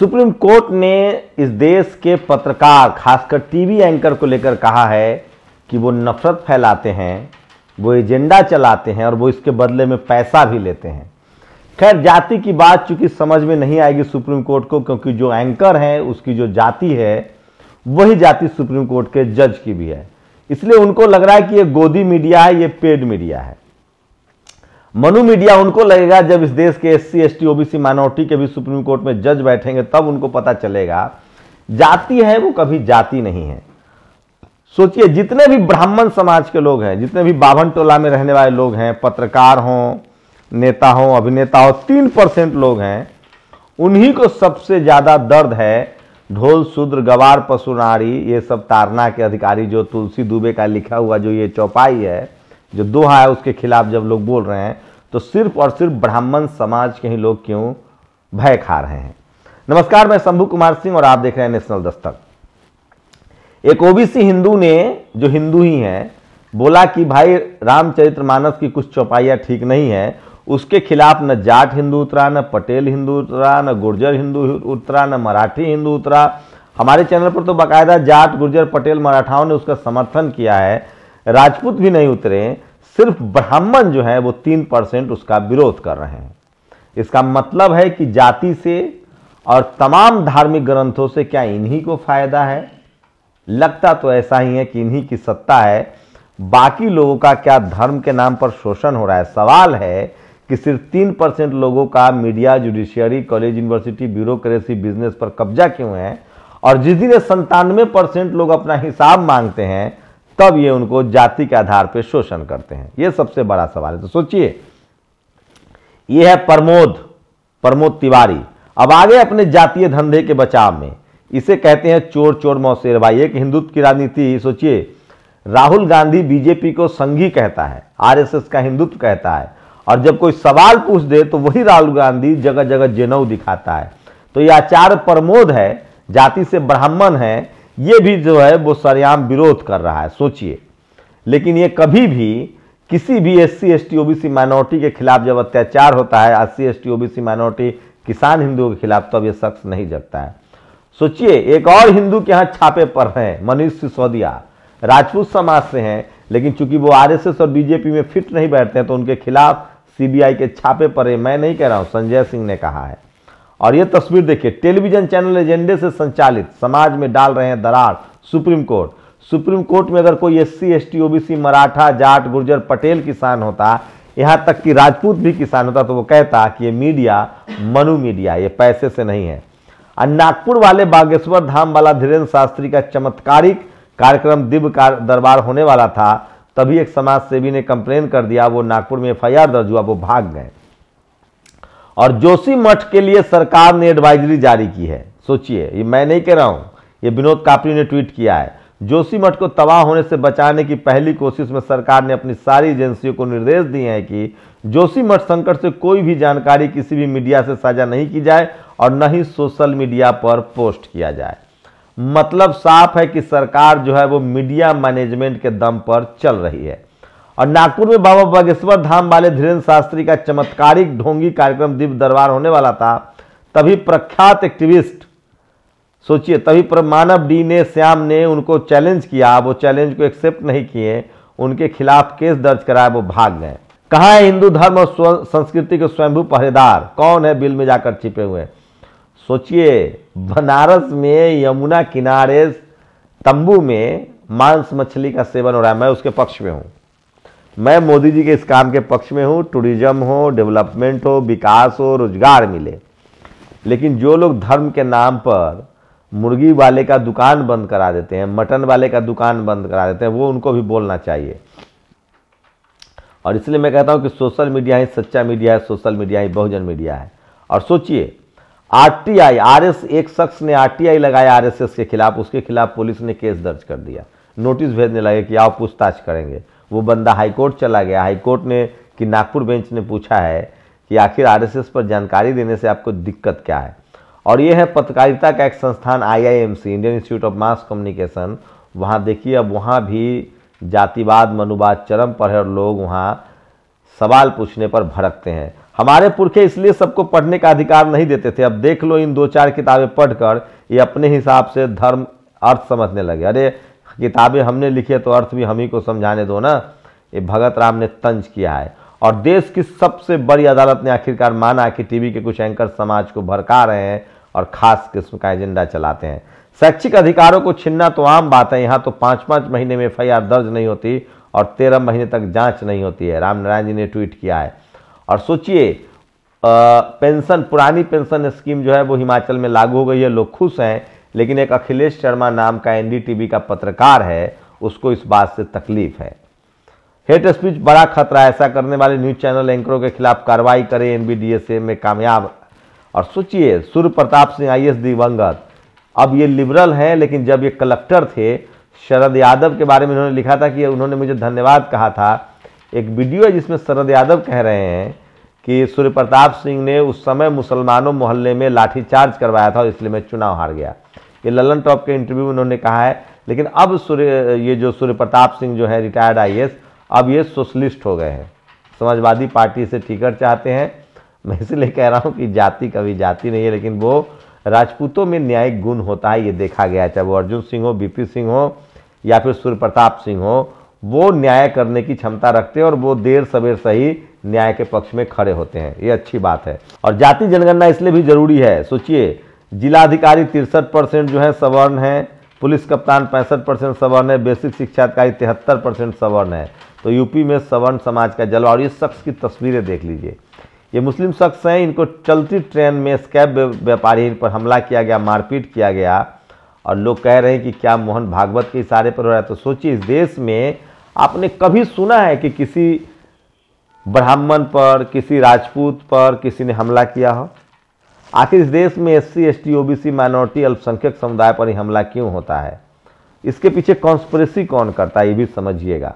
supreme court ने इस देश के पत्रकार खासकर टीवी एंकर को लेकर कहा है कि वो नफरत फैलाते हैं वो एजेंडा चलाते हैं और वो इसके बदले में पैसा भी लेते हैं खैर जाति की बात चूंकि समझ में नहीं आएगी सुप्रीम कोर्ट को क्योंकि जो एंकर हैं उसकी जो जाति है वही जाति सुप्रीम कोर्ट के जज की भी है इसलिए उनको लग रहा है कि ये गोदी मीडिया है ये पेड मीडिया है मनु मीडिया उनको लगेगा जब इस देश के एस सी ओबीसी माइनॉरिटी के भी सुप्रीम कोर्ट में जज बैठेंगे तब उनको पता चलेगा जाति है वो कभी जाति नहीं है सोचिए जितने भी ब्राह्मण समाज के लोग हैं जितने भी बावन टोला में रहने वाले लोग हैं पत्रकार हों नेता हों अभिनेता हो तीन परसेंट लोग हैं उन्हीं को सबसे ज़्यादा दर्द है ढोल शूद्र गवार पशुनारी ये सब तारना के अधिकारी जो तुलसी दुबे का लिखा हुआ जो ये चौपाई है जो दोहा है उसके खिलाफ जब लोग बोल रहे हैं तो सिर्फ और सिर्फ ब्राह्मण समाज के ही लोग क्यों भय खा रहे हैं नमस्कार मैं शंभू कुमार सिंह और आप देख रहे हैं नेशनल दस्तक एक ओबीसी हिंदू ने जो हिंदू ही हैं बोला कि भाई रामचरित्र मानस की कुछ चौपाइयाँ ठीक नहीं है उसके खिलाफ न जाट हिंदू उतरा न पटेल हिंदू उतरा न गुर्जर हिंदू उतरा न मराठी हिंदू उतरा हमारे चैनल पर तो बाकायदा जाट गुर्जर पटेल मराठाओं ने उसका समर्थन किया है राजपूत भी नहीं उतरे सिर्फ ब्राह्मण जो है वो तीन परसेंट उसका विरोध कर रहे हैं इसका मतलब है कि जाति से और तमाम धार्मिक ग्रंथों से क्या इन्हीं को फायदा है लगता तो ऐसा ही है कि इन्हीं की सत्ता है बाकी लोगों का क्या धर्म के नाम पर शोषण हो रहा है सवाल है कि सिर्फ तीन परसेंट लोगों का media judiciary college university bureaucracy business पर कब्जा क्यों है और जिस दिन संतानवे परसेंट लोग अपना हिसाब मांगते हैं तब ये उनको जाति के आधार पर शोषण करते हैं ये सबसे बड़ा सवाल है तो सोचिए ये है प्रमोद प्रमोद तिवारी अब आगे अपने जातीय धंधे के बचाव में इसे कहते हैं चोर चोर मौसेर भाई एक हिंदुत्व की राजनीति सोचिए राहुल गांधी बीजेपी को संघी कहता है आरएसएस का हिंदुत्व कहता है और जब कोई सवाल पूछ दे तो वही राहुल गांधी जगह जगह जेनऊ दिखाता है तो ये आचार्य प्रमोद है जाति से ब्राह्मण है ये भी जो है वो सरेआम विरोध कर रहा है सोचिए लेकिन ये कभी भी किसी भी S C S T OBC minority के खिलाफ जब अत्याचार होता है S C S T OBC minority किसान हिंदुओं के खिलाफ तब तो ये शख्स नहीं जगता है सोचिए एक और हिंदू के यहाँ छापे पर हैं मनीष सिसोदिया राजपूत समाज से हैं लेकिन चूंकि वो आरएसएस और बीजेपी में फिट नहीं बैठते हैं तो उनके खिलाफ सीबीआई के छापे पर है मैं नहीं कह रहा हूं संजय सिंह ने कहा है और ये तस्वीर देखिए टेलीविजन चैनल एजेंडे से संचालित समाज में डाल रहे हैं दरार सुप्रीम कोर्ट सुप्रीम कोर्ट में अगर कोई S C S T OBC Maratha Jat Gurjar Patel किसान होता यहाँ तक कि राजपूत भी किसान होता तो वो कहता कि ये मीडिया मनु मीडिया ये पैसे से नहीं है और नागपुर वाले बागेश्वर धाम वाला धीरेन्द्र शास्त्री का चमत्कारिक कार्यक्रम दिव्य दरबार होने वाला था तभी एक समाज सेवी ने कंप्लेन कर दिया वो नागपुर में एफ दर्ज हुआ वो भाग गए और जोशी मठ के लिए सरकार ने एडवाइजरी जारी की है सोचिए ये मैं नहीं कह रहा हूं ये विनोद कापड़ी ने ट्वीट किया है जोशी मठ को तबाह होने से बचाने की पहली कोशिश में सरकार ने अपनी सारी एजेंसियों को निर्देश दिए हैं कि जोशी मठ संकट से कोई भी जानकारी किसी भी मीडिया से साझा नहीं की जाए और न ही सोशल मीडिया पर पोस्ट किया जाए मतलब साफ है कि सरकार जो है वो मीडिया मैनेजमेंट के दम पर चल रही है और नागपुर में बाबा बागेश्वर धाम वाले धीरेन्द्र शास्त्री का चमत्कारिक ढोंगी कार्यक्रम दिव्य दरबार होने वाला था तभी प्रख्यात एक्टिविस्ट सोचिए तभी पर मानव डी ने श्याम ने उनको चैलेंज किया वो चैलेंज को एक्सेप्ट नहीं किए उनके खिलाफ केस दर्ज कराया वो भाग गए कहाँ है हिंदू धर्म और संस्कृति के स्वयंभू पहरेदार कौन है बिल में जाकर छिपे हुए सोचिए बनारस में यमुना किनारे तंबू में मांस मछली का सेवन हो रहा है मैं उसके पक्ष में हूँ मैं मोदी जी के इस काम के पक्ष में हूँ टूरिज्म हो डेवलपमेंट हो विकास हो रोजगार मिले लेकिन जो लोग धर्म के नाम पर मुर्गी वाले का दुकान बंद करा देते हैं मटन वाले का दुकान बंद करा देते हैं वो उनको भी बोलना चाहिए और इसलिए मैं कहता हूँ कि सोशल मीडिया ही सच्चा मीडिया है सोशल मीडिया ही बहुजन मीडिया है और सोचिए आरटीआई आरएस एक शख्स ने आरटीआई लगाया आरएसएस के खिलाफ उसके खिलाफ पुलिस ने केस दर्ज कर दिया नोटिस भेजने लगे कि आओ पूछताछ करेंगे वो बंदा हाईकोर्ट चला गया हाईकोर्ट ने कि नागपुर बेंच ने पूछा है कि आखिर आरएसएस पर जानकारी देने से आपको दिक्कत क्या है और ये है पत्रकारिता का एक संस्थान IIMC Indian Institute of Mass Communication वहाँ देखिए अब वहाँ भी जातिवाद मनुवाद चरम पर है और लोग वहाँ सवाल पूछने पर भड़कते हैं हमारे पुरखे इसलिए सबको पढ़ने का अधिकार नहीं देते थे अब देख लो इन दो चार किताबें पढ़कर ये अपने हिसाब से धर्म अर्थ समझने लगे अरे किताबें हमने लिखी है तो अर्थ भी हम ही को समझाने दो ना ये भगत राम ने तंज किया है और देश की सबसे बड़ी अदालत ने आखिरकार माना कि टीवी के कुछ एंकर समाज को भड़का रहे हैं और खास किस्म का एजेंडा चलाते हैं शैक्षिक अधिकारों को छीनना तो आम बात है यहाँ तो पाँच पाँच महीने में एफ दर्ज नहीं होती और तेरह महीने तक जांच नहीं होती है रामनारायण जी ने ट्वीट किया है और सोचिए पेंशन पुरानी पेंशन स्कीम जो है वो हिमाचल में लागू हो गई है लोग खुश हैं लेकिन एक अखिलेश शर्मा नाम का एनडीटीवी का पत्रकार है उसको इस बात से तकलीफ है हेट स्पीच बड़ा खतरा ऐसा करने वाले न्यूज चैनल एंकरों के खिलाफ कार्रवाई करें एनबीडीएसए में कामयाब और सोचिए सूर्य प्रताप सिंह आई दिवंगत अब ये लिबरल हैं लेकिन जब ये कलेक्टर थे शरद यादव के बारे में उन्होंने लिखा था कि उन्होंने मुझे धन्यवाद कहा था एक वीडियो है जिसमें शरद यादव कह रहे हैं कि सूर्य प्रताप सिंह ने उस समय मुसलमानों मोहल्ले में लाठीचार्ज करवाया था और इसलिए मैं चुनाव हार गया ये ललन टॉप के इंटरव्यू में उन्होंने कहा है लेकिन अब सूर्य ये जो सूर्य प्रताप सिंह जो है रिटायर्ड आई अब ये सोशलिस्ट हो गए हैं समाजवादी पार्टी से टिकट चाहते हैं मैं इसलिए कह रहा हूँ कि जाति कभी जाति नहीं है लेकिन वो राजपूतों में न्यायिक गुण होता है ये देखा गया चाहे वो अर्जुन सिंह हो बीपी सिंह हो या फिर सूर्य प्रताप सिंह हो वो न्याय करने की क्षमता रखते हैं और वो देर सवेर सही न्याय के पक्ष में खड़े होते हैं ये अच्छी बात है और जाति जनगणना इसलिए भी जरूरी है सोचिए जिलाधिकारी तिरसठ परसेंट जो है सवर्ण है पुलिस कप्तान पैंसठ परसेंट सवर्ण है बेसिक शिक्षा अधिकारी तिहत्तर परसेंट सवर्ण है तो यूपी में सवर्ण समाज का जलवा और इस शख्स की तस्वीरें देख लीजिए ये मुस्लिम शख्स हैं इनको चलती ट्रेन में स्कैब व्यापारी इन पर हमला किया गया मारपीट किया गया और लोग कह रहे हैं कि क्या मोहन भागवत के इशारे पर हो रहा है तो सोचिए इस देश में आपने कभी सुना है कि किसी ब्राह्मण पर किसी राजपूत पर किसी ने हमला किया हो आखिर इस देश में S C S T O B C minority अल्पसंख्यक समुदाय पर ही हमला क्यों होता है इसके पीछे कॉन्स्परेसी कौन करता है ये भी समझिएगा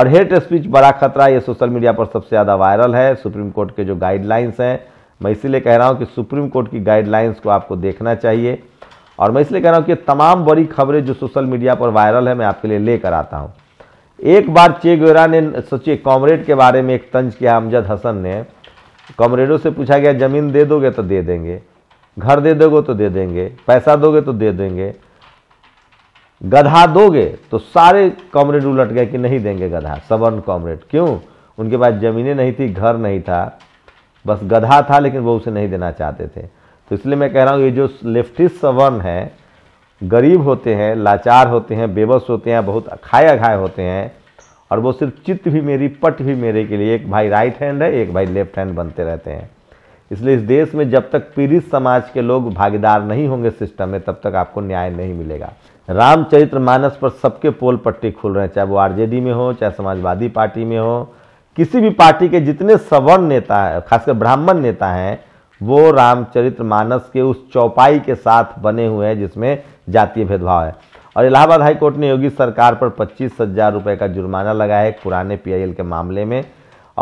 और हेट स्पीच बड़ा खतरा ये सोशल मीडिया पर सबसे ज़्यादा वायरल है सुप्रीम कोर्ट के जो गाइडलाइंस हैं मैं इसीलिए कह रहा हूँ कि सुप्रीम कोर्ट की गाइडलाइंस को आपको देखना चाहिए और मैं इसलिए कह रहा हूँ कि तमाम बड़ी खबरें जो सोशल मीडिया पर वायरल है मैं आपके लिए लेकर आता हूँ एक बार चेगवेरा ने सोचिए कॉमरेड के बारे में एक तंज किया अमजद हसन ने कॉमरेडों से पूछा गया ज़मीन दे दोगे तो दे देंगे घर दे दोगे तो दे देंगे पैसा दोगे तो दे देंगे गधा दोगे तो सारे कॉमरेड उलट गए कि नहीं देंगे गधा सवर्ण कॉमरेड क्यों उनके पास ज़मीनें नहीं थी घर नहीं था बस गधा था लेकिन वो उसे नहीं देना चाहते थे तो इसलिए मैं कह रहा हूँ ये जो लेफ्टिस्ट सवर्ण है गरीब होते हैं लाचार होते हैं बेबस होते हैं बहुत अखाए अघाए होते हैं और वो सिर्फ चित्त भी मेरी पट भी मेरे के लिए एक भाई राइट हैंड है एक भाई लेफ्ट हैंड बनते रहते हैं इसलिए इस देश में जब तक पीड़ित समाज के लोग भागीदार नहीं होंगे सिस्टम में तब तक आपको न्याय नहीं मिलेगा रामचरित्र मानस पर सबके पोल पट्टी खुल रहे हैं चाहे वो आरजेडी में हो चाहे समाजवादी पार्टी में हो किसी भी पार्टी के जितने सवर्ण नेता हैं खासकर ब्राह्मण नेता हैं वो रामचरित्र मानस के उस चौपाई के साथ बने हुए हैं जिसमें जातीय भेदभाव है और इलाहाबाद हाईकोर्ट ने योगी सरकार पर पच्चीस हजार रुपये का जुर्माना लगाया है पुराने पीआईएल के मामले में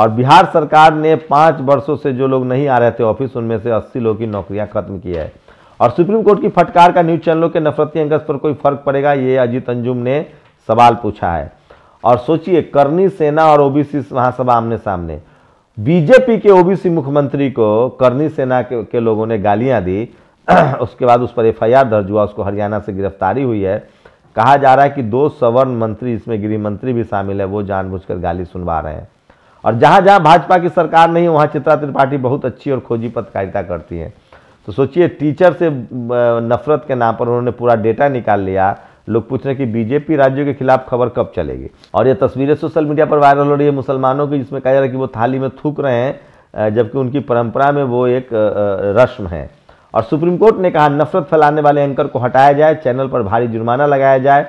और बिहार सरकार ने पाँच वर्षों से जो लोग नहीं आ रहे थे ऑफिस उनमें से अस्सी लोगों की नौकरियां खत्म की है और सुप्रीम कोर्ट की फटकार का न्यूज चैनलों के नफरती अंगस पर कोई फर्क पड़ेगा ये अजीत अंजुम ने सवाल पूछा है और सोचिए करनी सेना और ओबीसी महासभा आमने सामने बीजेपी के ओबीसी मुख्यमंत्री को करनी सेना के, के लोगों ने गालियां दी उसके बाद उस पर एफ दर्ज हुआ उसको हरियाणा से गिरफ्तारी हुई है कहा जा रहा है कि दो सवर्ण मंत्री इसमें गृह मंत्री भी शामिल है वो जानबूझकर गाली सुनवा रहे हैं और जहाँ जहाँ भाजपा की सरकार नहीं वहाँ चित्रा त्रिपाठी बहुत अच्छी और खोजी पत्रकारिता करती हैं तो सोचिए टीचर से नफरत के नाम पर उन्होंने पूरा डेटा निकाल लिया लोग पूछ रहे हैं कि बीजेपी राज्यों के खिलाफ खबर कब चलेगी और ये तस्वीरें सोशल मीडिया पर वायरल हो रही है मुसलमानों की जिसमें कहा जा रहा है कि वो थाली में थूक रहे हैं जबकि उनकी परंपरा में वो एक रस्म है और सुप्रीम कोर्ट ने कहा नफरत फैलाने वाले एंकर को हटाया जाए चैनल पर भारी जुर्माना लगाया जाए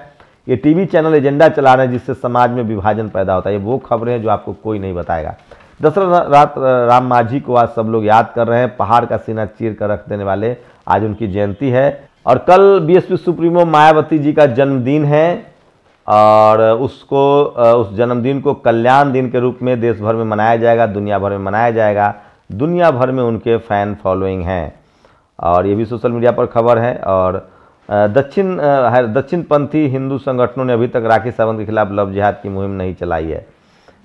ये टीवी चैनल एजेंडा चला रहे हैं जिससे समाज में विभाजन पैदा होता है ये वो खबरें हैं जो आपको कोई नहीं बताएगा दसरा रात राम माझी को आज सब लोग याद कर रहे हैं पहाड़ का सीना चीर कर रख देने वाले आज उनकी जयंती है और कल बीएसपी सुप्रीमो मायावती जी का जन्मदिन है और उसको उस जन्मदिन को कल्याण दिन के रूप में देश भर में मनाया जाएगा दुनिया भर में मनाया जाएगा दुनिया भर में उनके फ़ैन फॉलोइंग हैं और ये भी सोशल मीडिया पर खबर है और दक्षिण दक्षिण पंथी हिंदू संगठनों ने अभी तक राखी सावंत के खिलाफ लव जिहाद की मुहिम नहीं चलाई है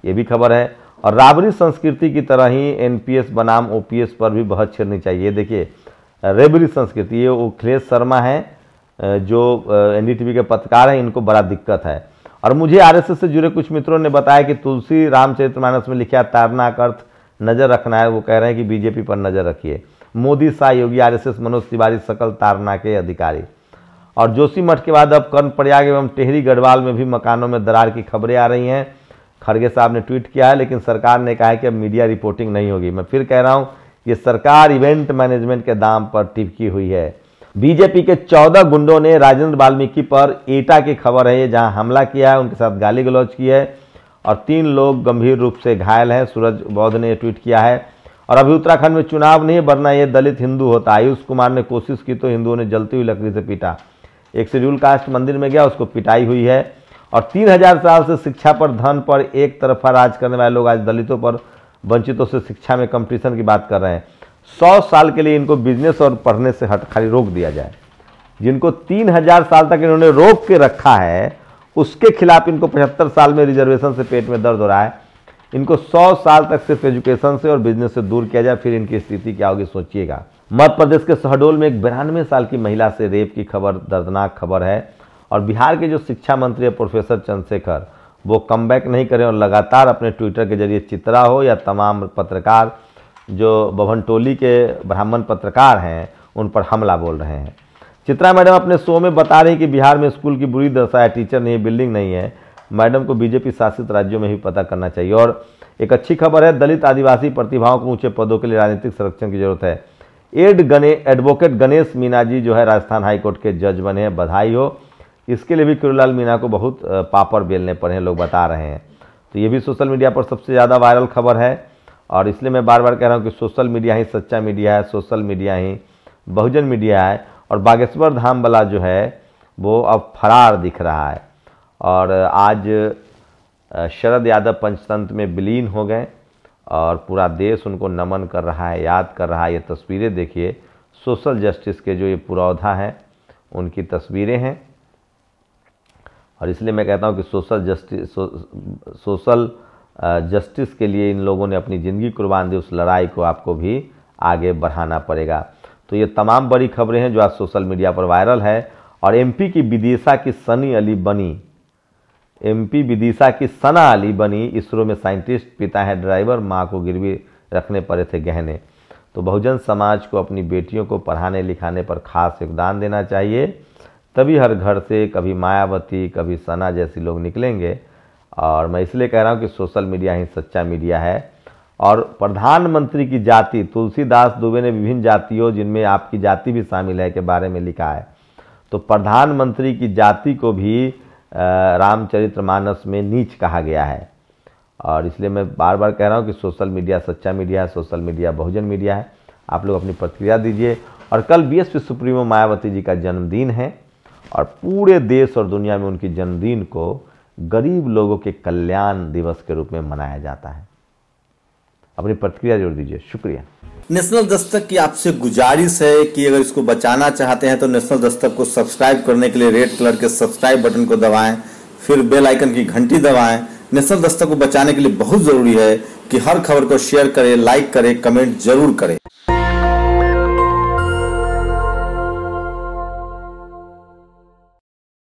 ये भी खबर है और राबरी संस्कृति की तरह ही एनपीएस बनाम ओपीएस पर भी बहुत छिड़नी चाहिए देखिए रेबरी संस्कृति ये अखिलेश शर्मा हैं जो एनडीटीवी के पत्रकार हैं इनको बड़ा दिक्कत है और मुझे आरएसएस से जुड़े कुछ मित्रों ने बताया कि तुलसी रामचरित्र मानस में लिखा तारना का अर्थ नज़र रखना है वो कह रहे हैं कि बीजेपी पर नज़र रखिए मोदी शाह योगी आरएसएस मनोज तिवारी सकल तारना के अधिकारी और जोशी मठ के बाद अब कर्ण प्रयाग एवं टेहरी गढ़वाल में भी मकानों में दरार की खबरें आ रही हैं खड़गे साहब ने ट्वीट किया है लेकिन सरकार ने कहा है कि अब मीडिया रिपोर्टिंग नहीं होगी मैं फिर कह रहा हूँ ये सरकार इवेंट मैनेजमेंट के दाम पर टिपकी हुई है बीजेपी के चौदह गुंडों ने राजेंद्र वाल्मीकि पर एटा की खबर है जहां हमला किया है उनके साथ गाली गलौज की है और तीन लोग गंभीर रूप से घायल हैं सूरज बौद्ध ने ट्वीट किया है और अभी उत्तराखंड में चुनाव नहीं वरना ये दलित हिंदू होता आयुष कुमार ने कोशिश की तो हिंदुओं ने जलती हुई लकड़ी से पीटा एक शेड्यूल कास्ट मंदिर में गया उसको पिटाई हुई है और तीन हजार साल से शिक्षा पर धन पर एक तरफा राज करने वाले लोग आज दलितों पर वंचितों से शिक्षा में कंपटीशन की बात कर रहे हैं सौ साल के लिए इनको बिजनेस और पढ़ने से हट खाली रोक दिया जाए जिनको तीन हजार साल तक इन्होंने रोक के रखा है उसके खिलाफ इनको पचहत्तर साल में रिजर्वेशन से पेट में दर्द हो रहा है इनको सौ साल तक सिर्फ एजुकेशन से और बिजनेस से दूर किया जाए फिर इनकी स्थिति क्या होगी सोचिएगा मध्य प्रदेश के शहडोल में एक बिरानवे साल की महिला से रेप की खबर दर्दनाक खबर है और बिहार के जो शिक्षा मंत्री है प्रोफेसर चंद्रशेखर वो कम बैक नहीं करें और लगातार अपने ट्विटर के जरिए चित्रा हो या तमाम पत्रकार जो बभन टोली के ब्राह्मण पत्रकार हैं उन पर हमला बोल रहे हैं चित्रा मैडम अपने शो में बता रही कि बिहार में स्कूल की बुरी दशा है टीचर नहीं बिल्डिंग नहीं है मैडम को बीजेपी शासित राज्यों में ही पता करना चाहिए और एक अच्छी खबर है दलित आदिवासी प्रतिभाओं को ऊंचे पदों के लिए राजनीतिक संरक्षण की जरूरत है एड गने एडवोकेट गणेश मीना जी जो है राजस्थान हाईकोर्ट के जज बने हैं बधाई हो इसके लिए भी किरोलाल मीना को बहुत पापड़ बेलने पड़े हैं लोग बता रहे हैं तो ये भी सोशल मीडिया पर सबसे ज़्यादा वायरल खबर है और इसलिए मैं बार बार कह रहा हूँ कि सोशल मीडिया ही सच्चा मीडिया है सोशल मीडिया ही बहुजन मीडिया है और बागेश्वर धाम वाला जो है वो अब फरार दिख रहा है और आज शरद यादव पंचतंत्र में विलीन हो गए और पूरा देश उनको नमन कर रहा है याद कर रहा है ये तस्वीरें देखिए सोशल जस्टिस के जो ये पुरौधा हैं उनकी तस्वीरें हैं और इसलिए मैं कहता हूँ कि social justice so, social justice के लिए इन लोगों ने अपनी ज़िंदगी कुर्बान दी उस लड़ाई को आपको भी आगे बढ़ाना पड़ेगा तो ये तमाम बड़ी खबरें हैं जो आज सोशल मीडिया पर वायरल है और एमपी की विदिशा की सनी अली बनी एमपी विदिशा की सना अली बनी इसरो में साइंटिस्ट पिता है ड्राइवर माँ को गिरवी रखने पड़े थे गहने तो बहुजन समाज को अपनी बेटियों को पढ़ाने लिखाने पर खास योगदान देना चाहिए तभी हर घर से कभी मायावती कभी सना जैसी लोग निकलेंगे और मैं इसलिए कह रहा हूँ कि सोशल मीडिया ही सच्चा मीडिया है और प्रधानमंत्री की जाति तुलसीदास दुबे ने विभिन्न जातियों जिनमें आपकी जाति भी शामिल है के बारे में लिखा है तो प्रधानमंत्री की जाति को भी रामचरित्र मानस में नीच कहा गया है और इसलिए मैं बार बार कह रहा हूँ कि सोशल मीडिया सच्चा मीडिया है सोशल मीडिया बहुजन मीडिया है आप लोग अपनी प्रतिक्रिया दीजिए और कल B S P supremo Mayawati ji का जन्मदिन है और पूरे देश और दुनिया में उनकी जन्मदिन को गरीब लोगों के कल्याण दिवस के रूप में मनाया जाता है अपनी प्रतिक्रिया जोड़ दीजिए शुक्रिया नेशनल दस्तक की आपसे गुजारिश है कि अगर इसको बचाना चाहते हैं तो नेशनल दस्तक को सब्सक्राइब करने के लिए रेड कलर के सब्सक्राइब बटन को दबाएं फिर बेल आइकन की घंटी दबाएं नेशनल दस्तक को बचाने के लिए बहुत जरूरी है कि हर खबर को शेयर करें लाइक करें कमेंट जरूर करें